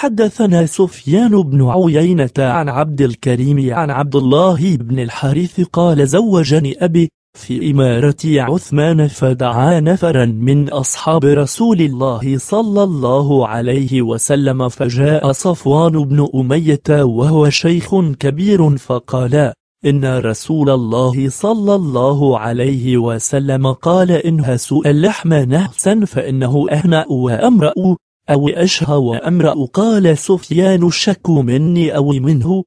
حدثنا سفيان بن عيينة عن عبد الكريم عن عبد الله بن الحارث قال زوجني أبي في إمارة عثمان فدعا نفرا من أصحاب رسول الله صلى الله عليه وسلم فجاء صفوان بن أمية وهو شيخ كبير فقال إن رسول الله صلى الله عليه وسلم قال إن هسوء اللحم نهسا فإنه أهنأ وأمرأ أو أشهى وأمرأ قال سفيان الشك مني أو منه